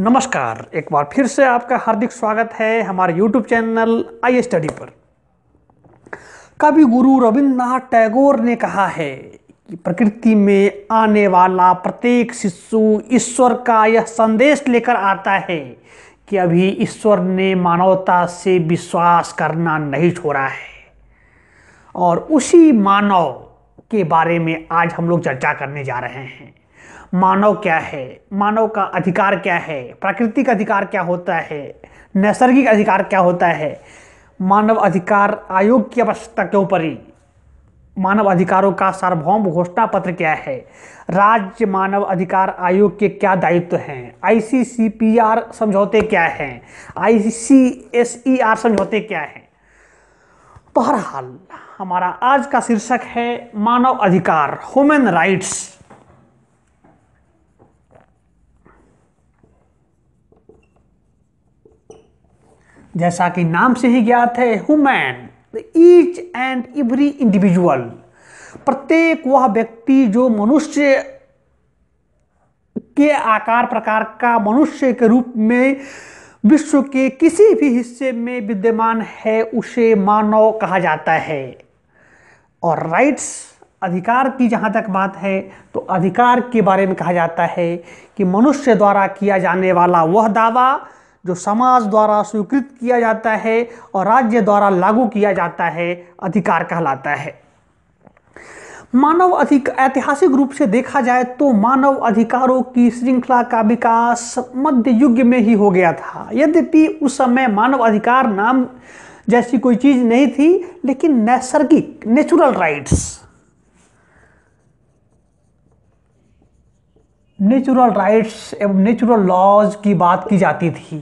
नमस्कार एक बार फिर से आपका हार्दिक स्वागत है हमारे यूट्यूब चैनल आई स्टडी पर कवि गुरु रविन्द्रनाथ टैगोर ने कहा है कि प्रकृति में आने वाला प्रत्येक शिशु ईश्वर का यह संदेश लेकर आता है कि अभी ईश्वर ने मानवता से विश्वास करना नहीं छोड़ा है और उसी मानव के बारे में आज हम लोग चर्चा करने जा रहे हैं मानव क्या है मानव का अधिकार क्या है प्राकृतिक अधिकार क्या होता है नैसर्गिक अधिकार क्या होता है मानव अधिकार आयोग की आवश्यकता के ऊपर ही मानव अधिकारों का सार्वभौम घोषणा पत्र क्या है राज्य मानव अधिकार आयोग के क्या दायित्व हैं आईसीसीपीआर समझौते क्या हैं आईसीएसईआर e समझौते क्या हैं बहरहाल हमारा आज का शीर्षक है मानव अधिकार ह्यूमन राइट्स जैसा कि नाम से ही ज्ञात है human each and every individual प्रत्येक वह व्यक्ति जो मनुष्य के आकार प्रकार का मनुष्य के रूप में विश्व के किसी भी हिस्से में विद्यमान है उसे मानव कहा जाता है और राइट्स अधिकार की जहाँ तक बात है तो अधिकार के बारे में कहा जाता है कि मनुष्य द्वारा किया जाने वाला वह दावा जो समाज द्वारा स्वीकृत किया जाता है और राज्य द्वारा लागू किया जाता है अधिकार कहलाता है मानव अधिक ऐतिहासिक रूप से देखा जाए तो मानव अधिकारों की श्रृंखला का विकास मध्य युग में ही हो गया था यद्यपि उस समय मानव अधिकार नाम जैसी कोई चीज़ नहीं थी लेकिन नैसर्गिक नेचुरल राइट्स नेचुरल राइट्स एवं नेचुरल लॉज की बात की जाती थी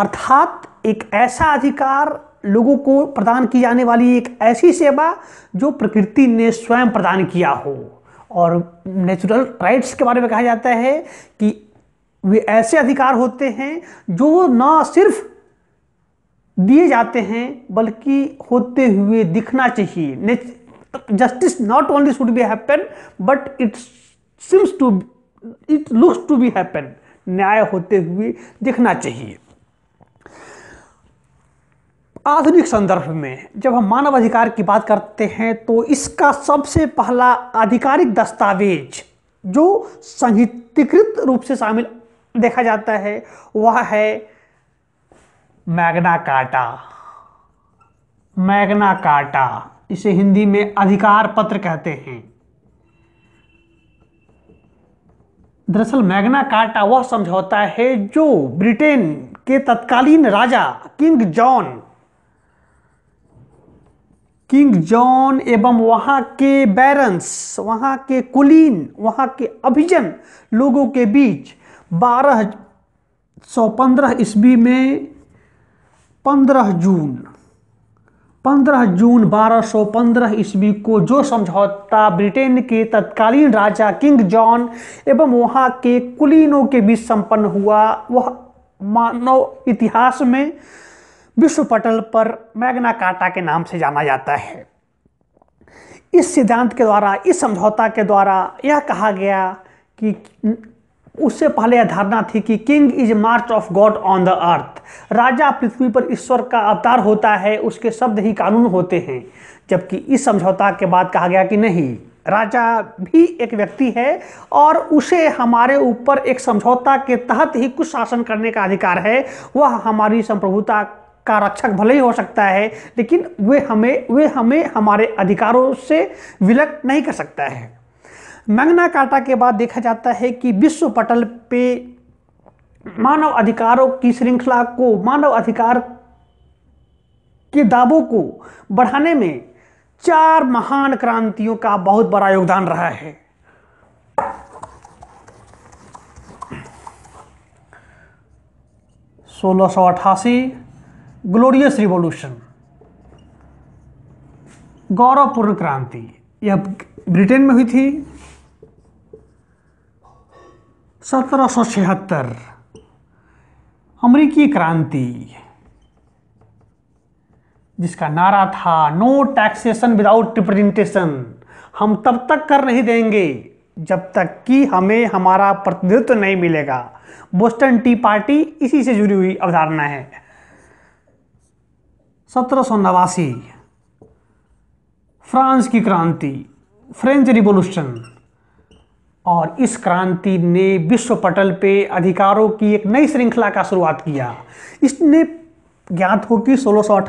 अर्थात एक ऐसा अधिकार लोगों को प्रदान की जाने वाली एक ऐसी सेवा जो प्रकृति ने स्वयं प्रदान किया हो और नेचुरल राइट्स के बारे में कहा जाता है कि वे ऐसे अधिकार होते हैं जो ना सिर्फ दिए जाते हैं बल्कि होते हुए दिखना चाहिए justice not only should be happen but it's seems to it looks to be happen न्याय होते हुए देखना चाहिए आधुनिक संदर्भ में जब हम मानव अधिकार की बात करते हैं तो इसका सबसे पहला आधिकारिक दस्तावेज जो संहिताकृत रूप से शामिल देखा जाता है वह है मैग्ना काटा मैग्ना काटा इसे हिंदी में अधिकार पत्र कहते हैं दरअसल मैग्ना कार्टा वह समझौता है जो ब्रिटेन के तत्कालीन राजा किंग जॉन किंग जॉन एवं वहां के बैरन्स वहां के कुलीन वहां के अभिजन लोगों के बीच बारह सौ पंद्रह ईस्वी में पंद्रह जून 15 जून 1215 ईस्वी को जो समझौता ब्रिटेन के तत्कालीन राजा किंग जॉन एवं वहाँ के कुलीनों के बीच संपन्न हुआ वह मानव इतिहास में विश्व पटल पर मैग्ना काटा के नाम से जाना जाता है इस सिद्धांत के द्वारा इस समझौता के द्वारा यह कहा गया कि उससे पहले यह धारणा थी कि king is march of God on the earth राजा पृथ्वी पर ईश्वर का अवतार होता है उसके शब्द ही कानून होते हैं जबकि इस समझौता के बाद कहा गया कि नहीं राजा भी एक व्यक्ति है और उसे हमारे ऊपर एक समझौता के तहत ही कुछ शासन करने का अधिकार है वह हमारी संप्रभुता का रक्षक भले ही हो सकता है लेकिन वे हमें वे हमें हमारे अधिकारों से विलक्त नहीं कर सकता है मैग्ना काटा के बाद देखा जाता है कि विश्व पटल पे मानव अधिकारों की श्रृंखला को मानव अधिकार के दावों को बढ़ाने में चार महान क्रांतियों का बहुत बड़ा योगदान रहा है सोलह सौ अठासी ग्लोरियस रिवॉल्यूशन गौरवपूर्ण क्रांति यह ब्रिटेन में हुई थी सत्रह अमेरिकी क्रांति जिसका नारा था नो टैक्सेशन विदाउट रिप्रेजेंटेशन हम तब तक कर नहीं देंगे जब तक कि हमें हमारा प्रतिनिधित्व नहीं मिलेगा बोस्टन टी पार्टी इसी से जुड़ी हुई अवधारणा है सत्रह फ्रांस की क्रांति फ्रेंच रिवोल्यूशन और इस क्रांति ने विश्व पटल पे अधिकारों की एक नई श्रृंखला का शुरुआत किया इसने ज्ञात हो कि सोलह और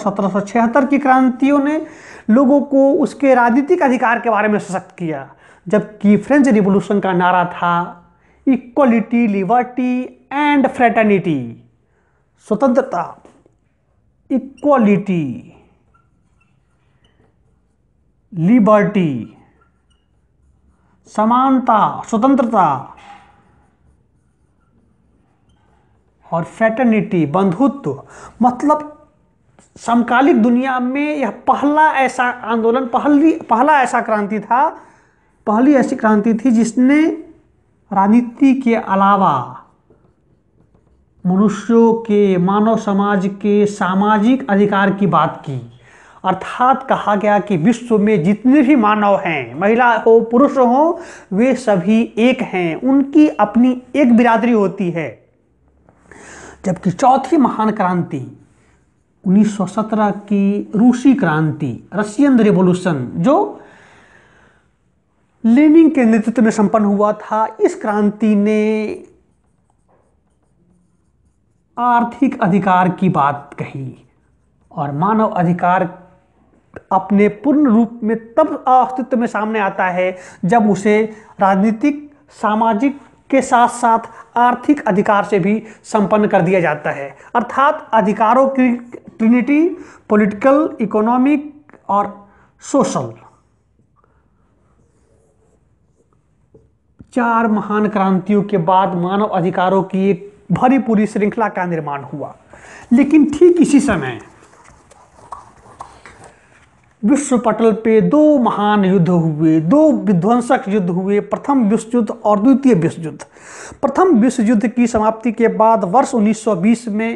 सत्रह की क्रांतियों ने लोगों को उसके राजनीतिक अधिकार के बारे में सशक्त किया जबकि फ्रेंच रिवोल्यूशन का नारा था इक्वलिटी लिबर्टी एंड फ्रेटर्निटी स्वतंत्रता इक्वलिटी लिबर्टी समानता स्वतंत्रता और फैटर्निटी बंधुत्व मतलब समकालिक दुनिया में यह पहला ऐसा आंदोलन पहली पहला ऐसा क्रांति था पहली ऐसी क्रांति थी जिसने राजनीति के अलावा मनुष्यों के मानव समाज के सामाजिक अधिकार की बात की अर्थात कहा गया कि विश्व में जितने भी मानव हैं महिला हो पुरुष हो वे सभी एक हैं उनकी अपनी एक बिरादरी होती है जबकि चौथी महान क्रांति 1917 की रूसी क्रांति रशियन रेवोल्यूशन जो लेनिन के नेतृत्व में संपन्न हुआ था इस क्रांति ने आर्थिक अधिकार की बात कही और मानव अधिकार अपने पूर्ण रूप में तब अस्तित्व में सामने आता है जब उसे राजनीतिक सामाजिक के साथ साथ आर्थिक अधिकार से भी संपन्न कर दिया जाता है अर्थात अधिकारों की ट्रिनिटी पॉलिटिकल इकोनॉमिक और सोशल चार महान क्रांतियों के बाद मानव अधिकारों की एक भरी पूरी श्रृंखला का निर्माण हुआ लेकिन ठीक इसी समय विश्व पटल पे दो महान युद्ध हुए दो विध्वंसक युद्ध हुए प्रथम विश्व युद्ध और द्वितीय विश्व युद्ध प्रथम विश्व युद्ध की समाप्ति के बाद वर्ष 1920 में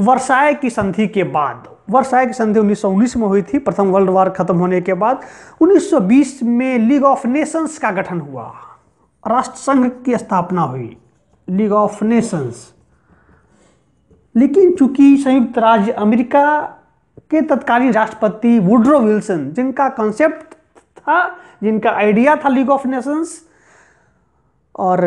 वर्षाए की संधि के बाद वर्षाए की संधि 1919 में हुई थी प्रथम वर्ल्ड वॉर खत्म होने के बाद 1920 में लीग ऑफ नेशंस का गठन हुआ राष्ट्र संघ की स्थापना हुई लीग ऑफ नेशंस लेकिन चूंकि संयुक्त राज्य अमेरिका के तत्कालीन राष्ट्रपति वुड्रो विल्सन जिनका कॉन्सेप्ट था जिनका आइडिया था लीग ऑफ नेशंस और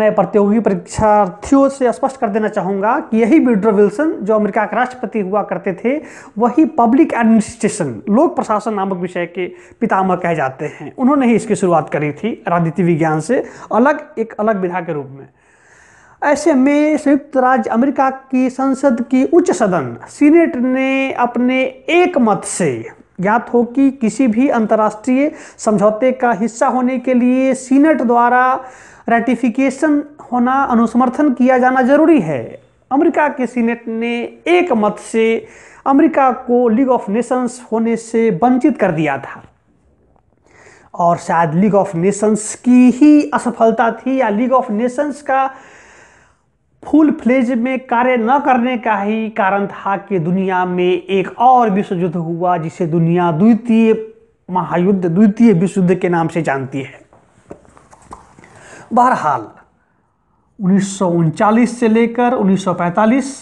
मैं प्रतियोगी परीक्षार्थियों से स्पष्ट कर देना चाहूँगा कि यही विड्रो विल्सन जो अमेरिका के राष्ट्रपति हुआ करते थे वही पब्लिक एडमिनिस्ट्रेशन लोक प्रशासन नामक विषय के पितामह कहे जाते हैं उन्होंने ही इसकी शुरुआत करी थी राजनीति विज्ञान से अलग एक अलग विधा के रूप में ऐसे में संयुक्त राज्य अमेरिका की संसद की उच्च सदन सीनेट ने अपने एक मत से ज्ञात हो कि किसी भी अंतर्राष्ट्रीय समझौते का हिस्सा होने के लिए सीनेट द्वारा रेटिफिकेशन होना अनुसमर्थन किया जाना जरूरी है अमेरिका के सीनेट ने एक मत से अमेरिका को लीग ऑफ नेशंस होने से वंचित कर दिया था और शायद लीग ऑफ नेशंस की ही असफलता थी या लीग ऑफ नेशंस का फुल फ्लेज में कार्य न करने का ही कारण था कि दुनिया में एक और विश्व युद्ध हुआ जिसे दुनिया द्वितीय महायुद्ध द्वितीय विश्व युद्ध के नाम से जानती है बहरहाल उन्नीस से लेकर 1945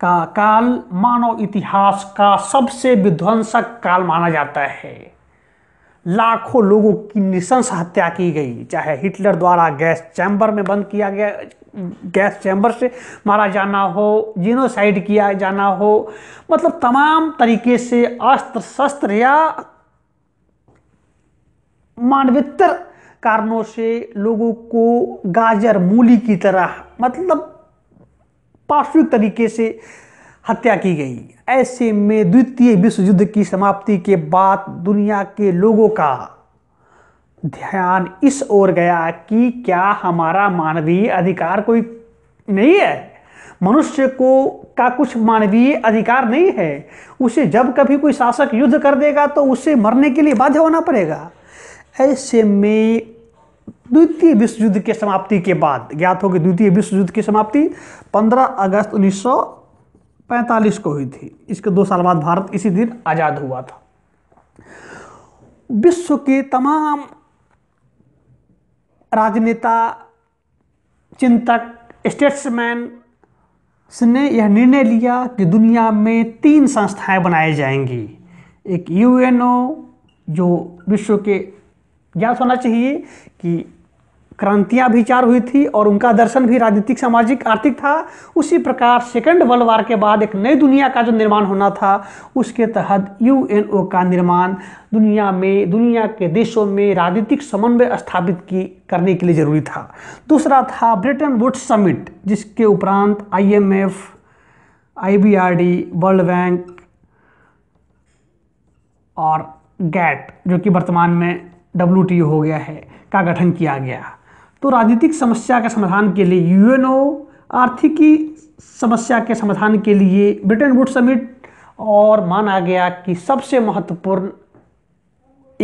का काल मानव इतिहास का सबसे विध्वंसक काल माना जाता है लाखों लोगों की निशंस हत्या की गई चाहे हिटलर द्वारा गैस चैम्बर में बंद किया गया गैस चैम्बर से मारा जाना हो जीनोसाइड किया जाना हो मतलब तमाम तरीके से अस्त्र शस्त्र या मानवितर कारणों से लोगों को गाजर मूली की तरह मतलब पार्श्विक तरीके से हत्या की गई ऐसे में द्वितीय विश्व युद्ध की समाप्ति के बाद दुनिया के लोगों का ध्यान इस ओर गया कि क्या हमारा मानवीय अधिकार कोई नहीं है मनुष्य को का कुछ मानवीय अधिकार नहीं है उसे जब कभी कोई शासक युद्ध कर देगा तो उसे मरने के लिए बाध्य होना पड़ेगा ऐसे में द्वितीय विश्व युद्ध के समाप्ति के बाद ज्ञात होगी द्वितीय विश्व युद्ध की समाप्ति 15 अगस्त उन्नीस पैंतालीस को हुई थी इसके दो साल बाद भारत इसी दिन आज़ाद हुआ था विश्व के तमाम राजनेता चिंतक स्टेट्समैन ने यह निर्णय लिया कि दुनिया में तीन संस्थाएं बनाई जाएंगी एक यूएनओ जो विश्व के ज्ञात होना चाहिए कि क्रांतियां भी चार हुई थी और उनका दर्शन भी राजनीतिक सामाजिक आर्थिक था उसी प्रकार सेकेंड वर्ल्ड वार के बाद एक नई दुनिया का जो निर्माण होना था उसके तहत यूएनओ का निर्माण दुनिया में दुनिया के देशों में राजनीतिक समन्वय स्थापित की करने के लिए ज़रूरी था दूसरा था ब्रिटेन वुड्स समिट जिसके उपरांत आईएमएफ आईबीआरडी वर्ल्ड बैंक और गैट जो कि वर्तमान में डब्ल्यू हो गया है का गठन किया गया तो राजनीतिक समस्या के समाधान के लिए यूएनओ आर्थिकी समस्या के समाधान के लिए ब्रिटेन वुड समिट और माना गया कि सबसे महत्वपूर्ण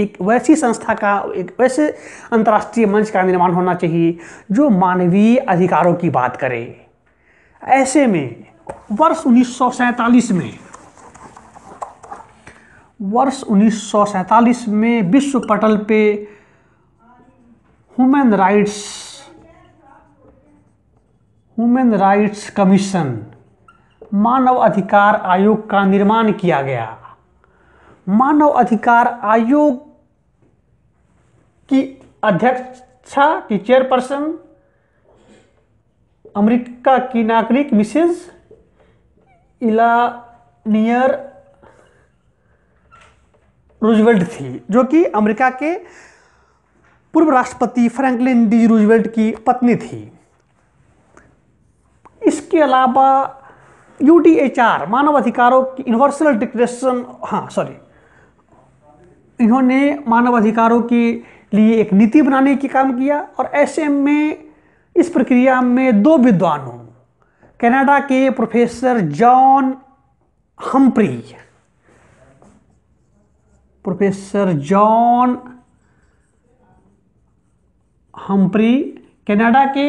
एक वैसी संस्था का एक वैसे अंतर्राष्ट्रीय मंच का निर्माण होना चाहिए जो मानवीय अधिकारों की बात करे ऐसे में वर्ष उन्नीस में वर्ष उन्नीस में विश्व पटल पे human rights human rights commission मानव अधिकार आयोग का निर्माण किया गया मानव अधिकार आयोग की अध्यक्षा की चेयरपर्सन अमेरिका की नागरिक मिसेज इलानियर रूजवेल्ट थी जो कि अमेरिका के पूर्व राष्ट्रपति फ्रैंकलिन डी रूजवेल्ट की पत्नी थी इसके अलावा यू एच आर मानव अधिकारों की यूनिवर्सल डिक्लेशन हाँ सॉरी इन्होंने मानव अधिकारों के लिए एक नीति बनाने की काम किया और ऐसे में इस प्रक्रिया में दो विद्वानों कनाडा के professor John Humphrey professor John Humphrey Canada के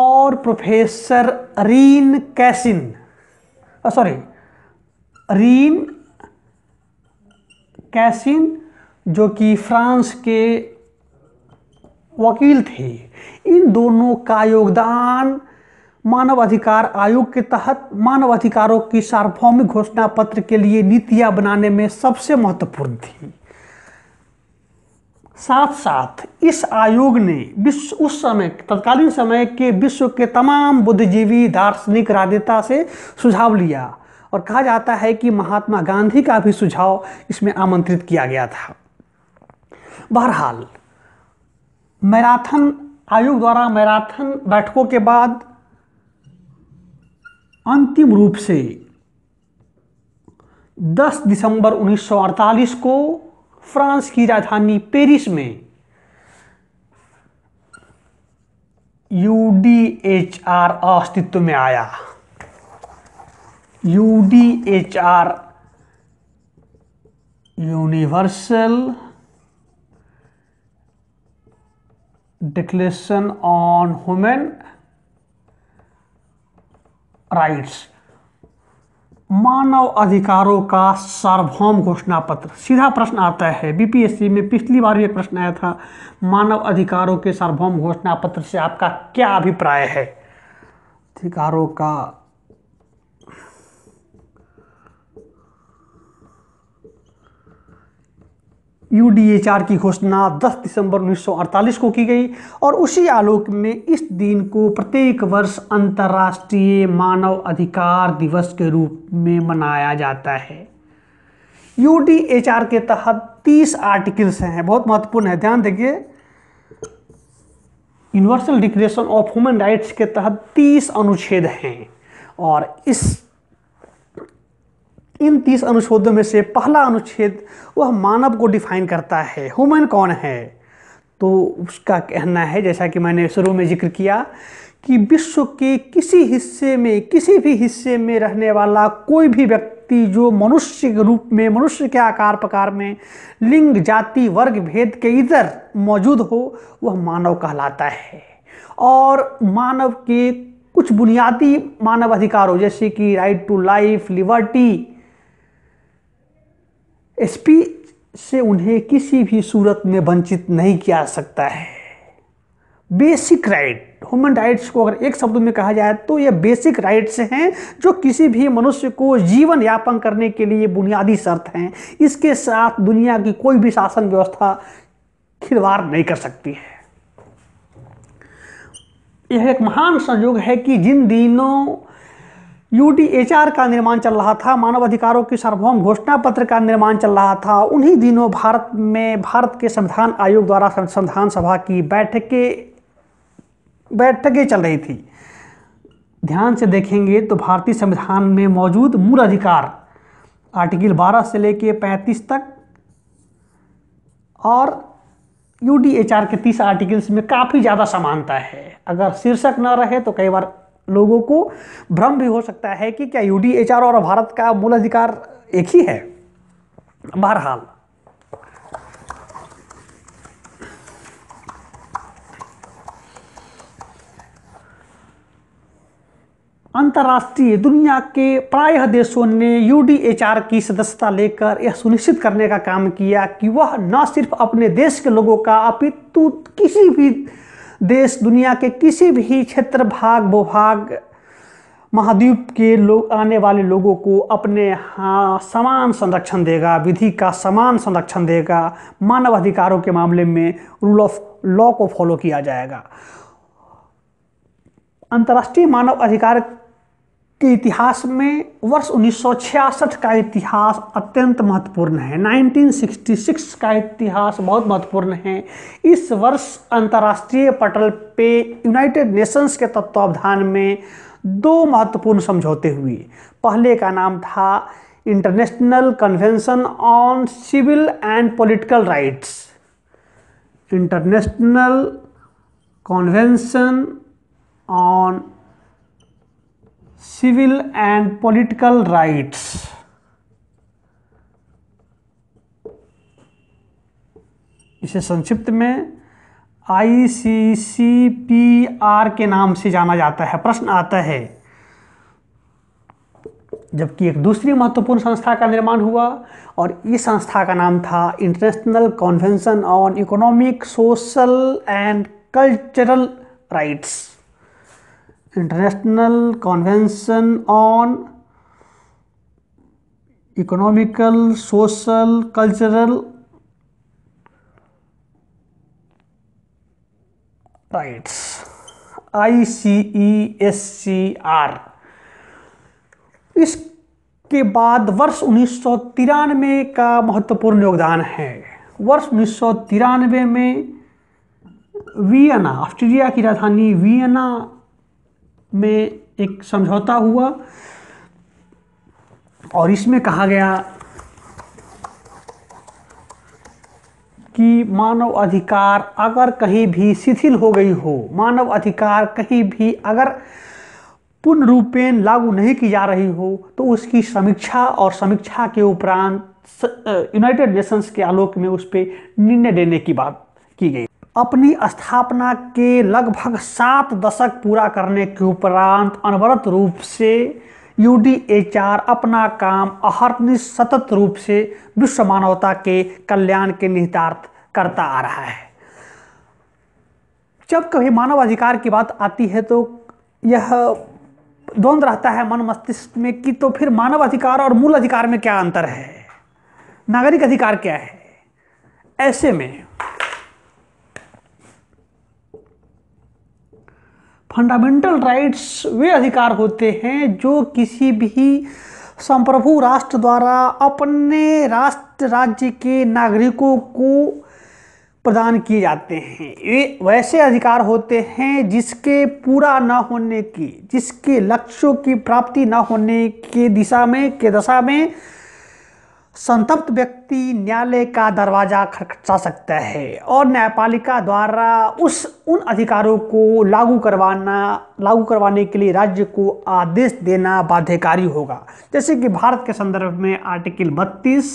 और professor Rene Cassin sorry Rene Cassin जो कि फ्रांस के वकील थे इन दोनों का योगदान मानव अधिकार आयोग के तहत मानव अधिकारों की सार्वभौमिक घोषणा पत्र के लिए नीतियां बनाने में सबसे महत्वपूर्ण थी साथ साथ इस आयोग ने विश्व उस समय तत्कालीन समय के विश्व के तमाम बुद्धिजीवी दार्शनिक राजनेता से सुझाव लिया और कहा जाता है कि महात्मा गांधी का भी सुझाव इसमें आमंत्रित किया गया था बहरहाल मैराथन आयोग द्वारा मैराथन बैठकों के बाद अंतिम रूप से 10 दिसंबर 1948 को फ्रांस की राजधानी पेरिस में यूडीएचआर अस्तित्व में आया U D H R Universal Declaration on human rights मानव अधिकारों का सार्वभौम घोषणा पत्र सीधा प्रश्न आता है बीपीएससी में पिछली बार भी एक प्रश्न आया था मानव अधिकारों के सार्वभौम घोषणा पत्र से आपका क्या अभिप्राय है अधिकारों का यू की घोषणा 10 दिसंबर 1948 को की गई और उसी आलोक में इस दिन को प्रत्येक वर्ष अंतर्राष्ट्रीय मानव अधिकार दिवस के रूप में मनाया जाता है यू के तहत 30 आर्टिकल्स हैं बहुत महत्वपूर्ण है ध्यान देखिए Universal Declaration of Human Rights के तहत 30 अनुच्छेद हैं और इस इन तीस अनुच्छेदों में से पहला अनुच्छेद वह मानव को डिफाइन करता है ह्यूमन कौन है तो उसका कहना है जैसा कि मैंने शुरू में जिक्र किया कि विश्व के किसी हिस्से में किसी भी हिस्से में रहने वाला कोई भी व्यक्ति जो मनुष्य के रूप में मनुष्य के आकार प्रकार में लिंग जाति वर्ग भेद के इधर मौजूद हो वह मानव कहलाता है और मानव के कुछ बुनियादी मानव अधिकारों जैसे कि राइट टू लाइफ लिबर्टी एसपी से उन्हें किसी भी सूरत में वंचित नहीं किया सकता है बेसिक राइट ह्यूमन राइट्स को अगर एक शब्द में कहा जाए तो यह बेसिक राइट्स हैं जो किसी भी मनुष्य को जीवन यापन करने के लिए बुनियादी शर्त हैं इसके साथ दुनिया की कोई भी शासन व्यवस्था खिलवाड़ नहीं कर सकती है यह एक महान संयोग है कि जिन दिनों यूडीएचआर का निर्माण चल रहा था मानवाधिकारों की सार्वभौम घोषणा पत्र का निर्माण चल रहा था उन्हीं दिनों भारत में भारत के संविधान आयोग द्वारा संविधान सभा की बैठकें बैठकें चल रही थी ध्यान से देखेंगे तो भारतीय संविधान में मौजूद मूल अधिकार आर्टिकल 12 से लेके 35 तक और यू के तीस आर्टिकल्स में काफ़ी ज़्यादा समानता है अगर शीर्षक न रहे तो कई बार लोगों को भ्रम भी हो सकता है कि क्या यूडीएचआर और भारत का मूल अधिकार एक ही है बहरहाल अंतर्राष्ट्रीय दुनिया के प्रायः देशों ने यूडीएचआर की सदस्यता लेकर यह सुनिश्चित करने का काम किया कि वह न सिर्फ अपने देश के लोगों का अपितु किसी भी देश दुनिया के किसी भी क्षेत्र भाग भूभाग महाद्वीप के लोग आने वाले लोगों को अपने हाँ समान संरक्षण देगा विधि का समान संरक्षण देगा मानव अधिकारों के मामले में रूल ऑफ लॉ को फॉलो किया जाएगा अंतर्राष्ट्रीय मानव अधिकार के इतिहास में वर्ष 1966 का इतिहास अत्यंत महत्वपूर्ण है 1966 का इतिहास बहुत महत्वपूर्ण है इस वर्ष अंतर्राष्ट्रीय पटल पे यूनाइटेड नेशंस के तत्वावधान में दो महत्वपूर्ण समझौते हुए पहले का नाम था International Convention on Civil and Political Rights International Convention on civil and political rights. इसे संक्षिप्त में आई सी सी पी आर के नाम से जाना जाता है प्रश्न आता है जबकि एक दूसरी महत्वपूर्ण संस्था का निर्माण हुआ और इस संस्था का नाम था International Convention on Economic Social and Cultural Rights international convention on economical social cultural rights ICESCR इसके बाद वर्ष उन्नीस का महत्वपूर्ण योगदान है वर्ष उन्नीस में वियना ऑस्ट्रेलिया की राजधानी वियना में एक समझौता हुआ और इसमें कहा गया कि मानव अधिकार अगर कहीं भी शिथिल हो गई हो मानव अधिकार कहीं भी अगर पूर्ण रूपेण लागू नहीं की जा रही हो तो उसकी समीक्षा और समीक्षा के उपरांत यूनाइटेड नेशंस के आलोक में उस पर निर्णय लेने की बात की गई अपनी स्थापना के लगभग सात दशक पूरा करने के उपरांत अनवरत रूप से यू अपना काम अहर्निश सतत रूप से विश्व मानवता के कल्याण के निहितार्थ करता आ रहा है जब कभी मानव अधिकार की बात आती है तो यह द्वंद्व रहता है मन मस्तिष्क में कि तो फिर मानव अधिकार और मूल अधिकार में क्या अंतर है नागरिक अधिकार क्या है ऐसे में फंडामेंटल राइट्स वे अधिकार होते हैं जो किसी भी संप्रभु राष्ट्र द्वारा अपने राष्ट्र राज्य के नागरिकों को प्रदान किए जाते हैं ये वैसे अधिकार होते हैं जिसके पूरा न होने की जिसके लक्ष्यों की प्राप्ति न होने के दिशा में के दशा में संतप्त व्यक्ति न्यायालय का दरवाज़ा खटखटा सकता है और न्यायपालिका द्वारा उस उन अधिकारों को लागू करवाना लागू करवाने के लिए राज्य को आदेश देना बाध्यकारी होगा जैसे कि भारत के संदर्भ में आर्टिकल 32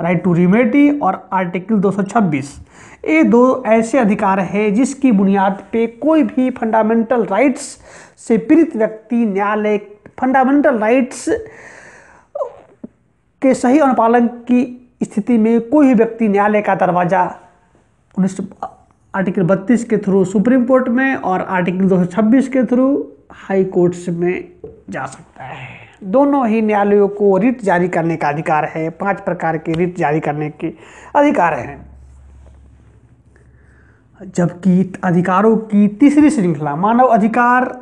राइट टू रिमेडी और आर्टिकल 226 ये दो ऐसे अधिकार हैं जिसकी बुनियाद पे कोई भी फंडामेंटल राइट्स से पीड़ित व्यक्ति न्यायालय फंडामेंटल राइट्स के सही अनुपालन की स्थिति में कोई भी व्यक्ति न्यायालय का दरवाज़ा उन्नीस आर्टिकल बत्तीस के थ्रू सुप्रीम कोर्ट में और आर्टिकल 226 के थ्रू हाई कोर्ट्स में जा सकता है दोनों ही न्यायालयों को रिट जारी करने का अधिकार है पांच प्रकार के रिट जारी करने के अधिकार हैं जबकि अधिकारों की तीसरी श्रृंखला मानव अधिकार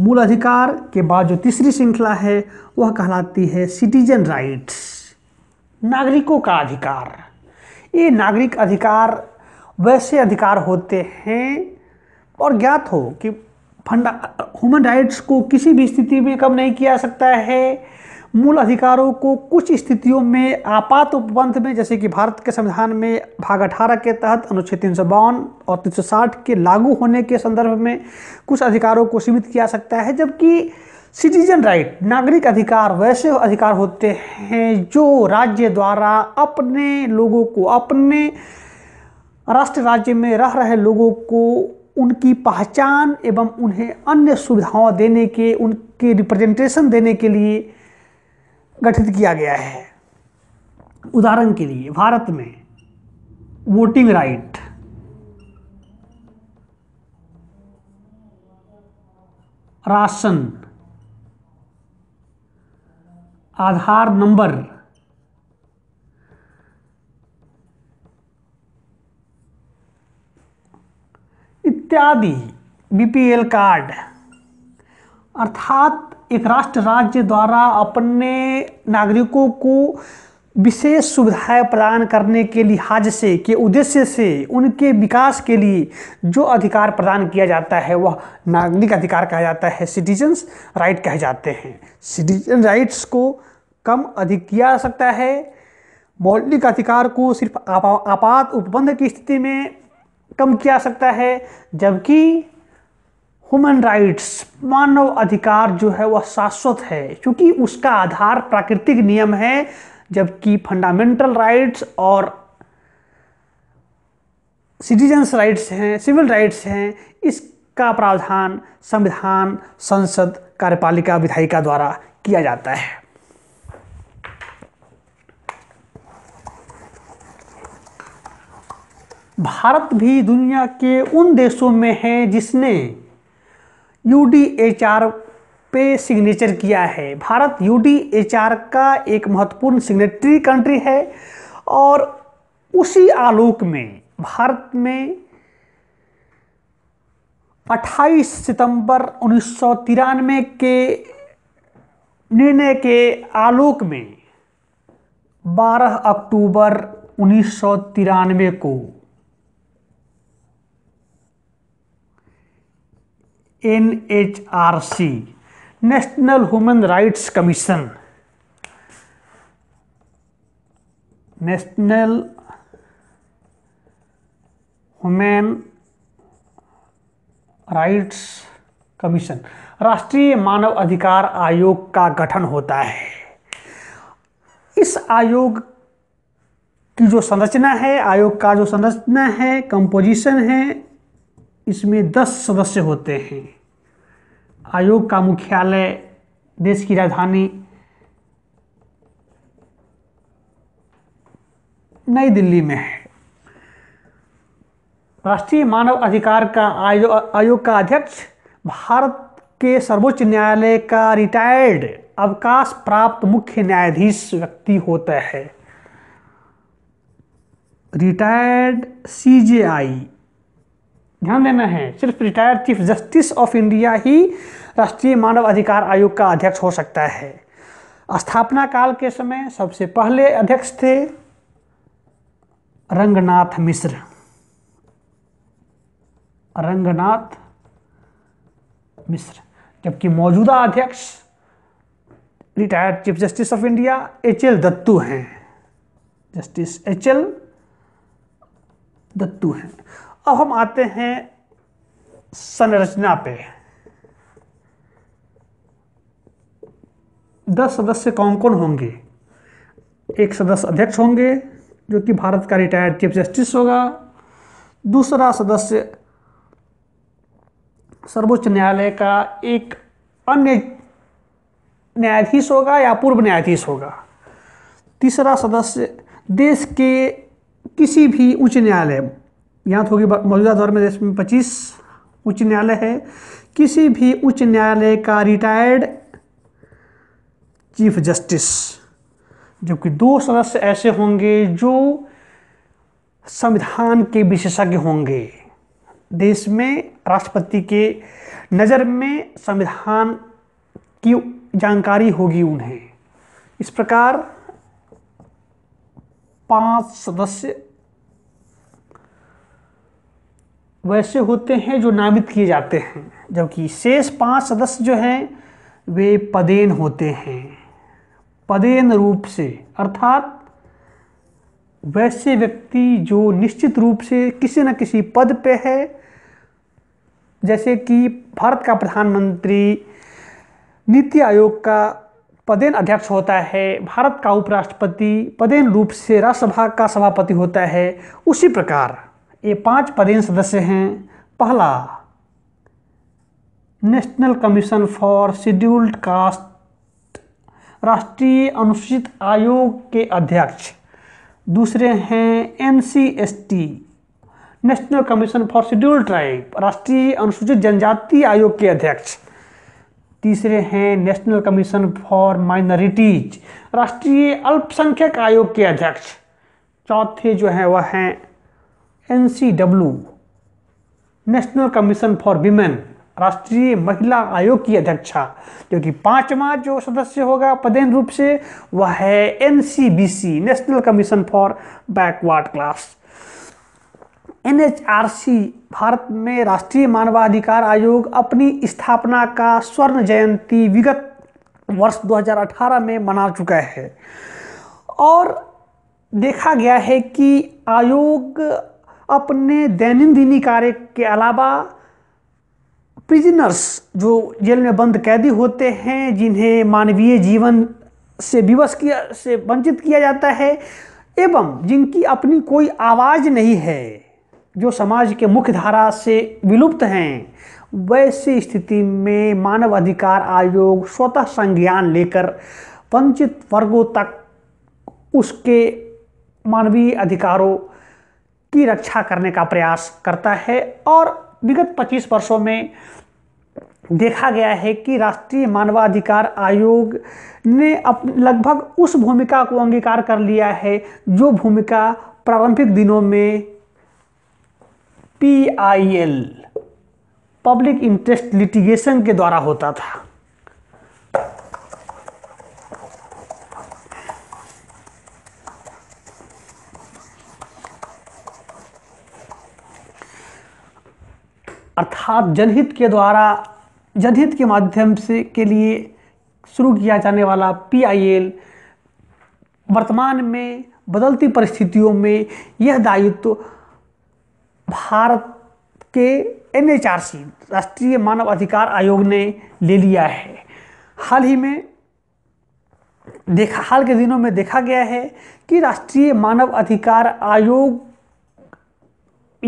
मूल अधिकार के बाद जो तीसरी श्रृंखला है वह कहलाती है सिटीजन राइट्स नागरिकों का अधिकार ये नागरिक अधिकार वैसे अधिकार होते हैं और ज्ञात हो कि फंडा ह्यूमन राइट्स को किसी भी स्थिति में कम नहीं किया सकता है मूल अधिकारों को कुछ स्थितियों में आपात उपबंध में जैसे कि भारत के संविधान में भाग अठारह के तहत अनुच्छेद तीन और तीन के लागू होने के संदर्भ में कुछ अधिकारों को सीमित किया सकता है जबकि सिटीजन राइट नागरिक अधिकार वैसे अधिकार होते हैं जो राज्य द्वारा अपने लोगों को अपने राष्ट्र राज्य में रह रहे लोगों को उनकी पहचान एवं उन्हें अन्य सुविधाओं देने के उनके रिप्रेजेंटेशन देने के लिए गठित किया गया है उदाहरण के लिए भारत में voting right ration Aadhaar number इत्यादि बीपीएल कार्ड अर्थात एक राष्ट्र राज्य द्वारा अपने नागरिकों को विशेष सुविधाएं प्रदान करने के लिहाज से के उद्देश्य से उनके विकास के लिए जो अधिकार प्रदान किया जाता है वह नागरिक अधिकार कहा जाता है सिटीजन्स राइट कहे जाते हैं सिटीजन राइट्स को कम अधिक किया जा सकता है मौलिक अधिकार को सिर्फ आपात उपबंध की स्थिति में कम किया जा सकता है जबकि ह्यूमन राइट्स मानव अधिकार जो है वह शाश्वत है क्योंकि उसका आधार प्राकृतिक नियम है जबकि फंडामेंटल राइट्स और सिटीजन्स राइट्स हैं सिविल राइट्स हैं इसका प्रावधान संविधान संसद कार्यपालिका विधायिका द्वारा किया जाता है भारत भी दुनिया के उन देशों में है जिसने यू पे सिग्नेचर किया है भारत यू का एक महत्वपूर्ण सिग्नेटरी कंट्री है और उसी आलोक में भारत में 28 सितंबर उन्नीस के निर्णय के आलोक में 12 अक्टूबर उन्नीस को N H R C National Human rights Commission National Human rights Commission राष्ट्रीय मानव अधिकार आयोग का गठन होता है इस आयोग की जो संरचना है आयोग का जो संरचना है कंपोजिशन है इसमें दस सदस्य होते हैं आयोग का मुख्यालय देश की राजधानी नई दिल्ली में है राष्ट्रीय मानव अधिकार का आयोग का अध्यक्ष भारत के सर्वोच्च न्यायालय का रिटायर्ड अवकाश प्राप्त मुख्य न्यायाधीश व्यक्ति होता है रिटायर्ड सी जे आई ध्यान देना है सिर्फ retired Chief Justice of India ही राष्ट्रीय मानव अधिकार आयोग का अध्यक्ष हो सकता है स्थापना काल के समय सबसे पहले अध्यक्ष थे रंगनाथ मिश्र रंगनाथ मिश्र जबकि मौजूदा अध्यक्ष retired Chief Justice of India H L Dattu हैं जस्टिस एच एल दत्तू हैं अब हम आते हैं संरचना पे दस सदस्य कौन कौन होंगे एक सदस्य अध्यक्ष होंगे जो कि भारत का रिटायर्ड चीफ जस्टिस होगा दूसरा सदस्य सर्वोच्च न्यायालय का एक अन्य न्यायाधीश होगा या पूर्व न्यायाधीश होगा तीसरा सदस्य देश के किसी भी उच्च न्यायालय ज्ञात होगी मौजूदा दौर में देश में पच्चीस उच्च न्यायालय है किसी भी उच्च न्यायालय का रिटायर्ड चीफ जस्टिस जबकि दो सदस्य ऐसे होंगे जो संविधान के विशेषज्ञ होंगे देश में राष्ट्रपति के नज़र में संविधान की जानकारी होगी उन्हें इस प्रकार पांच सदस्य वैसे होते हैं जो नामित किए जाते हैं जबकि शेष पांच सदस्य जो हैं वे पदेन होते हैं पदेन रूप से अर्थात वैसे व्यक्ति जो निश्चित रूप से किसी न किसी पद पे है जैसे कि भारत का प्रधानमंत्री नीति आयोग का पदेन अध्यक्ष होता है भारत का उपराष्ट्रपति पदेन रूप से राज्यसभा का सभापति होता है उसी प्रकार ये पांच पदेन सदस्य हैं पहला National Commission for Scheduled Caste राष्ट्रीय अनुसूचित आयोग के अध्यक्ष दूसरे हैं N National Commission for Scheduled Tribe राष्ट्रीय अनुसूचित जनजाति आयोग के अध्यक्ष तीसरे हैं नेशनल कमीशन फॉर माइनॉरिटीज राष्ट्रीय अल्पसंख्यक आयोग के अध्यक्ष चौथे जो हैं वह हैं NCW National Commission for Women राष्ट्रीय महिला आयोग की अध्यक्षा जो कि पांचवा जो सदस्य होगा पदेन रूप से वह है NCBC National Commission for Backward Class NHRC Bharat में राष्ट्रीय मानवाधिकार आयोग अपनी स्थापना का स्वर्ण जयंती विगत वर्ष 2018 में मना चुका है और देखा गया है कि आयोग अपने दैनंदिनी कार्य के अलावा प्रिजनर्स जो जेल में बंद कैदी होते हैं जिन्हें मानवीय जीवन से विवश किया से वंचित किया जाता है एवं जिनकी अपनी कोई आवाज़ नहीं है जो समाज के मुख्य धारा से विलुप्त हैं वैसी स्थिति में मानव अधिकार आयोग स्वतः संज्ञान लेकर वंचित वर्गों तक उसके मानवीय अधिकारों की रक्षा करने का प्रयास करता है और विगत 25 वर्षों में देखा गया है कि राष्ट्रीय मानवाधिकार आयोग ने अप लगभग उस भूमिका को अंगीकार कर लिया है जो भूमिका प्रारंभिक दिनों में एल पब्लिक इंटरेस्ट लिटिगेशन के द्वारा होता था अर्थात जनहित के द्वारा जनहित के माध्यम से के लिए शुरू किया जाने वाला पीआईएल वर्तमान में बदलती परिस्थितियों में यह दायित्व भारत के एन राष्ट्रीय मानव अधिकार आयोग ने ले लिया है हाल ही में देखा हाल के दिनों में देखा गया है कि राष्ट्रीय मानव अधिकार आयोग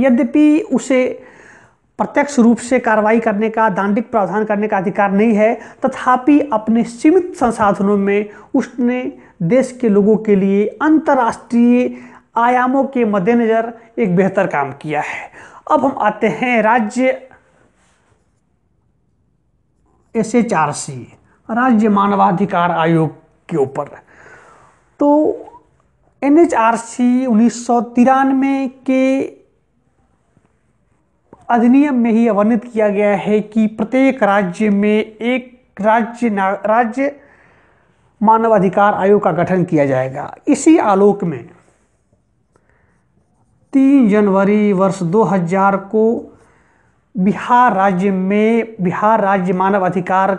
यद्यपि उसे प्रत्यक्ष रूप से कार्रवाई करने का दांडिक प्रावधान करने का अधिकार नहीं है तथापि अपने सीमित संसाधनों में उसने देश के लोगों के लिए अंतर्राष्ट्रीय आयामों के मद्देनज़र एक बेहतर काम किया है अब हम आते हैं राज्य एस एच आर सी राज्य मानवाधिकार आयोग के ऊपर तो एन एच आर सी उन्नीस के अधिनियम में ही वर्णित किया गया है कि प्रत्येक राज्य में एक राज्य राज्य मानवाधिकार आयोग का गठन किया जाएगा इसी आलोक में तीन जनवरी वर्ष 2000 को बिहार राज्य में बिहार राज्य मानव अधिकार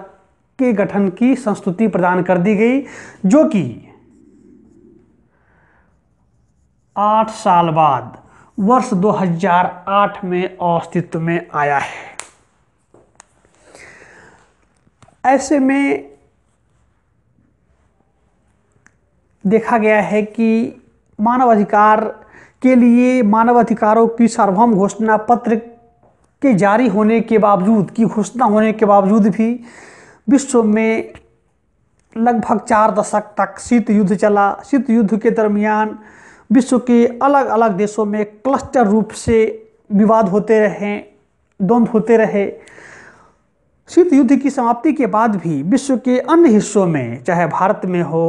के गठन की संस्तुति प्रदान कर दी गई जो कि आठ साल बाद वर्ष 2008 में अस्तित्व में आया है ऐसे में देखा गया है कि मानव अधिकार के लिए मानव अधिकारों की सार्वभौम घोषणा पत्र के जारी होने के बावजूद की घोषणा होने के बावजूद भी विश्व में लगभग चार दशक तक शीत युद्ध चला शीत युद्ध के दरमियान विश्व के अलग अलग देशों में क्लस्टर रूप से विवाद होते रहे द्वंद्व होते रहे शीत युद्ध की समाप्ति के बाद भी विश्व के अन्य हिस्सों में चाहे भारत में हो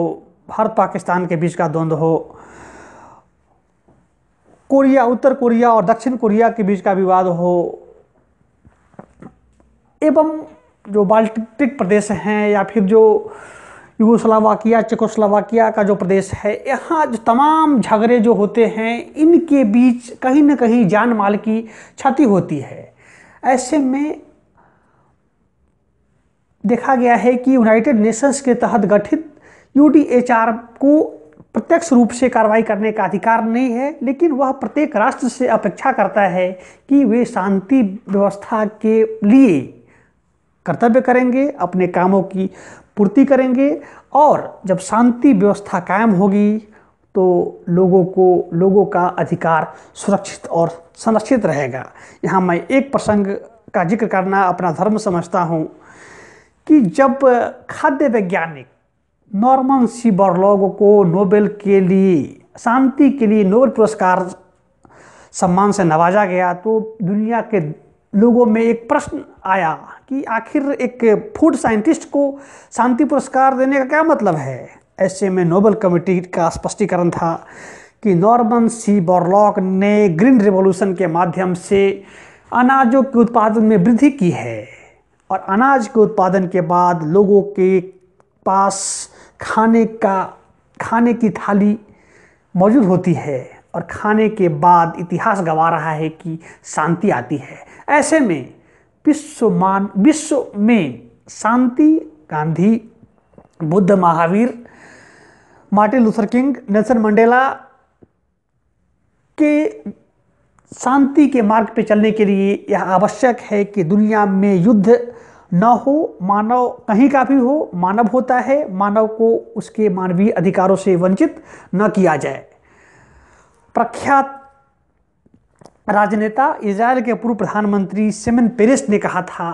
भारत पाकिस्तान के बीच का द्वंद्व हो कोरिया उत्तर कोरिया और दक्षिण कोरिया के बीच का विवाद हो एवं जो बाल्टिक प्रदेश हैं या फिर जो यूगोस्लावाकिया चेकोस्लावाकिया का जो प्रदेश है यहाँ जो तमाम झगड़े जो होते हैं इनके बीच कहीं ना कहीं जान माल की क्षति होती है ऐसे में देखा गया है कि यूनाइटेड नेशंस के तहत गठित यू को प्रत्यक्ष रूप से कार्रवाई करने का अधिकार नहीं है लेकिन वह प्रत्येक राष्ट्र से अपेक्षा करता है कि वे शांति व्यवस्था के लिए कर्तव्य करेंगे अपने कामों की पूर्ति करेंगे और जब शांति व्यवस्था कायम होगी तो लोगों को लोगों का अधिकार सुरक्षित और संरक्षित रहेगा यहाँ मैं एक प्रसंग का जिक्र करना अपना धर्म समझता हूँ कि जब खाद्य वैज्ञानिक नॉर्मन सी बर्लॉग को नोबेल के लिए शांति के लिए नोबेल पुरस्कार सम्मान से नवाजा गया तो दुनिया के लोगों में एक प्रश्न आया कि आखिर एक फूड साइंटिस्ट को शांति पुरस्कार देने का क्या मतलब है ऐसे में नोबल कमेटी का स्पष्टीकरण था कि नॉर्मन सी बॉर्लॉक ने ग्रीन रिवॉल्यूशन के माध्यम से अनाजों के उत्पादन में वृद्धि की है और अनाज के उत्पादन के बाद लोगों के पास खाने का खाने की थाली मौजूद होती है और खाने के बाद इतिहास गवा रहा है कि शांति आती है ऐसे में विश्व मान विश्व में शांति Gandhi Buddha Mahavir Martin Luther King Nelson Mandela के शांति के मार्ग पर चलने के लिए यह आवश्यक है कि दुनिया में युद्ध न हो मानव कहीं का भी हो मानव होता है मानव को उसके मानवीय अधिकारों से वंचित न किया जाए प्रख्यात राजनेता इसराइल के पूर्व प्रधानमंत्री सेमन पेरिस ने कहा था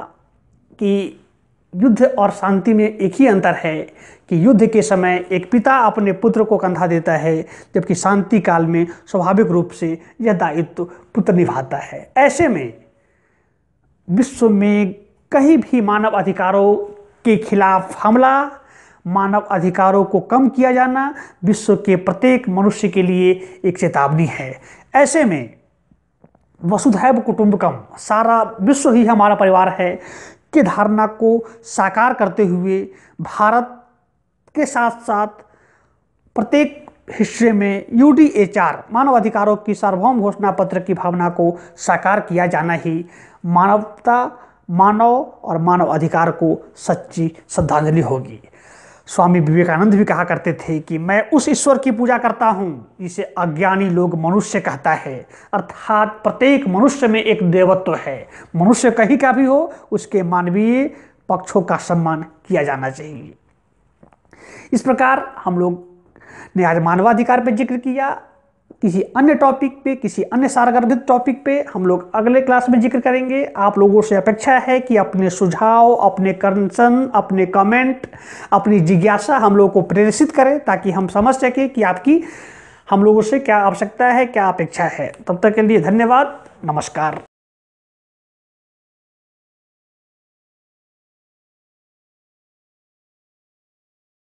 कि युद्ध और शांति में एक ही अंतर है कि युद्ध के समय एक पिता अपने पुत्र को कंधा देता है जबकि शांति काल में स्वाभाविक रूप से यह दायित्व पुत्र निभाता है ऐसे में विश्व में कहीं भी मानव अधिकारों के खिलाफ हमला मानव अधिकारों को कम किया जाना विश्व के प्रत्येक मनुष्य के लिए एक चेतावनी है ऐसे में वसुधैव कुटुंबकम सारा विश्व ही हमारा परिवार है की धारणा को साकार करते हुए भारत के साथ साथ प्रत्येक हिस्से में यू मानव अधिकारों की सार्वभौम घोषणा पत्र की भावना को साकार किया जाना ही मानवता मानव और मानव अधिकार को सच्ची श्रद्धांजलि होगी स्वामी विवेकानंद भी कहा करते थे कि मैं उस ईश्वर की पूजा करता हूँ इसे अज्ञानी लोग मनुष्य कहता है अर्थात प्रत्येक मनुष्य में एक देवत्व है मनुष्य कहीं का भी हो उसके मानवीय पक्षों का सम्मान किया जाना चाहिए इस प्रकार हम लोग ने आज मानवाधिकार पर जिक्र किया किसी अन्य टॉपिक पे किसी अन्य सारगर्भित टॉपिक पे हम लोग अगले क्लास में जिक्र करेंगे आप लोगों से अपेक्षा है कि अपने सुझाव अपने कंसर्न अपने कमेंट अपनी जिज्ञासा हम लोग को प्रेरित करें ताकि हम समझ सकें कि आपकी हम लोगों से क्या आवश्यकता है क्या अपेक्षा है तब तक के लिए धन्यवाद नमस्कार